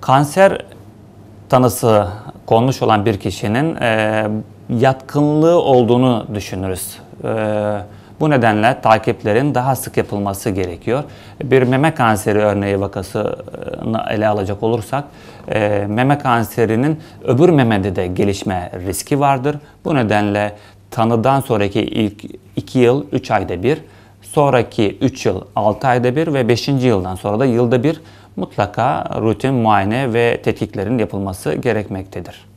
Kanser tanısı konmuş olan bir kişinin e, yatkınlığı olduğunu düşünürüz. E, bu nedenle takiplerin daha sık yapılması gerekiyor. Bir meme kanseri örneği vakasını ele alacak olursak, e, meme kanserinin öbür memede de gelişme riski vardır. Bu nedenle tanıdan sonraki ilk 2 yıl 3 ayda bir, sonraki 3 yıl 6 ayda bir ve 5. yıldan sonra da yılda bir mutlaka rutin muayene ve tetkiklerin yapılması gerekmektedir.